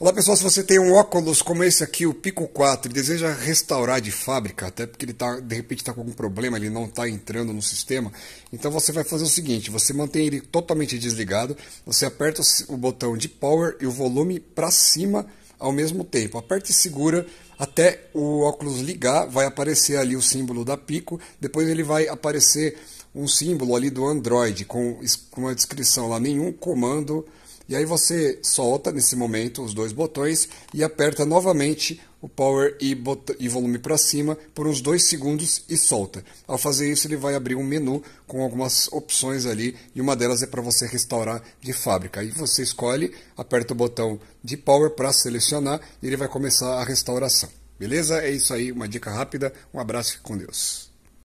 Olá pessoal, se você tem um óculos como esse aqui, o Pico 4, e deseja restaurar de fábrica, até porque ele tá, de repente está com algum problema, ele não está entrando no sistema, então você vai fazer o seguinte, você mantém ele totalmente desligado, você aperta o botão de power e o volume para cima ao mesmo tempo, aperta e segura até o óculos ligar, vai aparecer ali o símbolo da Pico, depois ele vai aparecer um símbolo ali do Android com, uma descrição lá, nenhum comando e aí você solta nesse momento os dois botões e aperta novamente o power e, e volume para cima por uns dois segundos e solta. Ao fazer isso, ele vai abrir um menu com algumas opções ali e uma delas é para você restaurar de fábrica. Aí você escolhe, aperta o botão de power para selecionar e ele vai começar a restauração. Beleza? É isso aí, uma dica rápida. Um abraço com Deus.